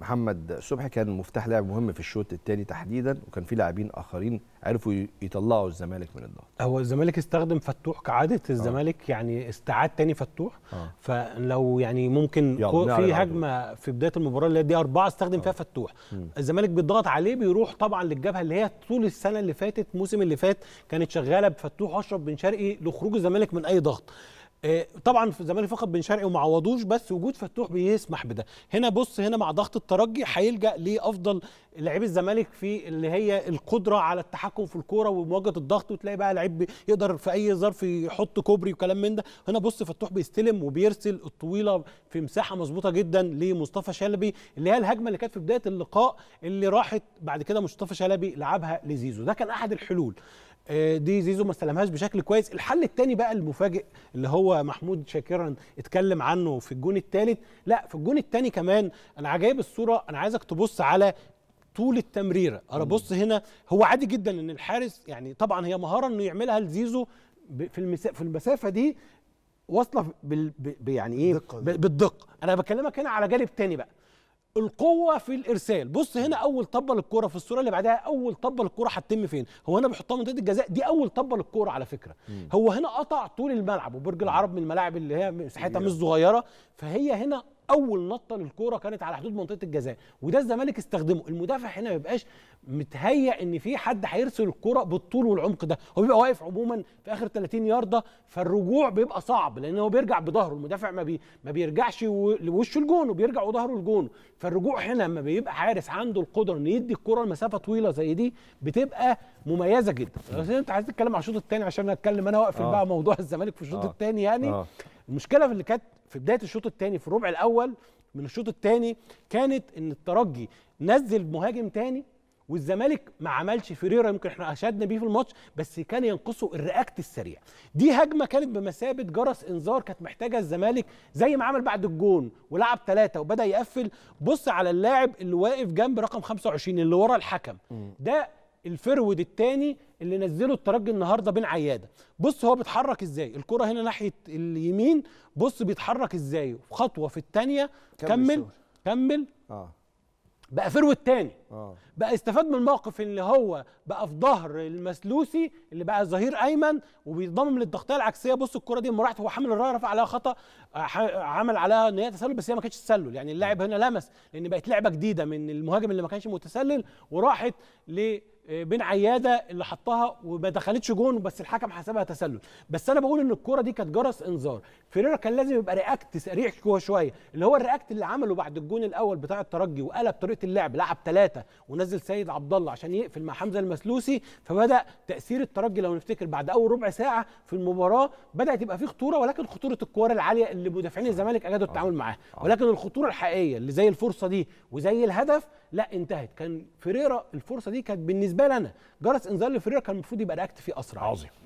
محمد صبحي كان مفتاح لاعب مهم في الشوط الثاني تحديدا وكان في لاعبين اخرين عرفوا يطلعوا الزمالك من الضغط هو الزمالك استخدم فتوح كعاده آه. الزمالك آه. يعني استعاد تاني فتوح آه. فلو يعني ممكن في هجمه في بدايه المباراه اللي دي اربعه استخدم آه. فيها فتوح م. الزمالك بيضغط عليه بيروح طبعا للجبهه اللي هي طول السنه اللي فاتت الموسم اللي فات كانت شغاله بفتوح اشرف بن شرقي لخروج الزمالك من اي ضغط آه، طبعا الزمالك فقد بن شرقي وما عوضوش بس وجود فتوح بيسمح بده هنا بص هنا مع ضغط الترجي هيلجا لافضل لعيب الزمالك في اللي هي القدره على التحكم في الكوره ومواجهه الضغط وتلاقي بقى لعيب يقدر في اي ظرف يحط كوبري وكلام من ده هنا بص فتوح بيستلم وبيرسل الطويله في مساحه مظبوطه جدا لمصطفى شلبي اللي هي الهجمه اللي كانت في بدايه اللقاء اللي راحت بعد كده مصطفى شلبي لعبها لزيزو ده كان احد الحلول آه، دي زيزو ما استلمهاش بشكل كويس الحل الثاني بقى المفاجئ اللي هو محمود شاكرا اتكلم عنه في الجون الثالث لا في الجون الثاني كمان انا عجايب الصوره انا عايزك تبص على طول التمريره انا بص هنا هو عادي جدا ان الحارس يعني طبعا هي مهاره انه يعملها لزيزو في المسافه في المسافه دي واصله يعني ايه بالدقه انا بكلمك هنا على جانب تاني بقى القوه في الارسال بص هنا اول طبه للكوره في الصوره اللي بعدها اول طبه للكوره هتتم فين هو هنا بيحطها منطقه الجزاء دي اول طبه للكوره على فكره مم. هو هنا قطع طول الملعب وبرج العرب من الملاعب اللي هي مساحتها مش صغيره فهي هنا اول نطه للكوره كانت على حدود منطقه الجزاء وده الزمالك استخدمه المدافع هنا ما بيبقاش متهيأ ان في حد هيرسل الكوره بالطول والعمق ده هو بيبقى واقف عموما في اخر 30 يارده فالرجوع بيبقى صعب لان هو بيرجع بظهره المدافع ما بي ما بيرجعش لوشه الجون وبيرجع وظهره الجون فالرجوع هنا لما بيبقى حارس عنده القدره انه يدي الكوره لمسافه طويله زي دي بتبقى مميزه جدا انت عايز تتكلم على الشوط الثاني عشان اتكلم انا واقفل آه. بقى موضوع الزمالك في الشوط آه. الثاني يعني آه. المشكله في اللي كانت في بدايه الشوط الثاني في الربع الاول من الشوط الثاني كانت ان الترجي نزل مهاجم ثاني والزمالك ما عملش فيريرا يمكن احنا اشدنا بيه في الماتش بس كان ينقصه الرياكت السريع دي هجمه كانت بمثابه جرس انذار كانت محتاجه الزمالك زي ما عمل بعد الجون ولعب ثلاثه وبدا يقفل بص على اللاعب اللي واقف جنب رقم 25 اللي ورا الحكم ده الفرود الثاني اللي نزله الترجي النهارده بين عياده بص هو بيتحرك ازاي الكره هنا ناحيه اليمين بص بيتحرك ازاي خطوه في الثانيه كمل كمل, كمل. اه بقى فرود ثاني آه. بقى استفاد من الموقف اللي هو بقى في ظهر المسلوسي اللي بقى ظهير ايمن وبيضمم للضغطيه العكسيه بص الكره دي لما راحت هو حامل الرايه رفع عليها خطا عمل عليها ان هي تسلل بس هي ما كانتش تسلل يعني اللاعب هنا لمس لان بقت لعبه جديده من المهاجم اللي ما كانش متسلل وراحت ل آه، بين عياده اللي حطها وما دخلتش جون بس الحكم حسبها تسلل بس انا بقول ان الكره دي كانت جرس انذار فيريرا كان لازم يبقى رياكت سريع شويه اللي هو الرياكت اللي عمله بعد الجون الاول بتاع الترجي وقلب طريقه اللعب لعب ثلاثه ونزل سيد عبد الله عشان يقفل مع حمزه المسلوسي فبدا تاثير الترجي لو نفتكر بعد اول ربع ساعه في المباراه بدات يبقى في خطوره ولكن خطوره الكوره العاليه اللي مدافعين الزمالك اجادوا آه. التعامل معاها آه. ولكن الخطوره الحقيقيه اللي زي الفرصه دي وزي الهدف لا انتهت كان فيريرا الفرصه دي كانت بالنسبه بالي انا جرس انذار لفريرا كان المفروض يبقى رياكت فيه اسرع عظيم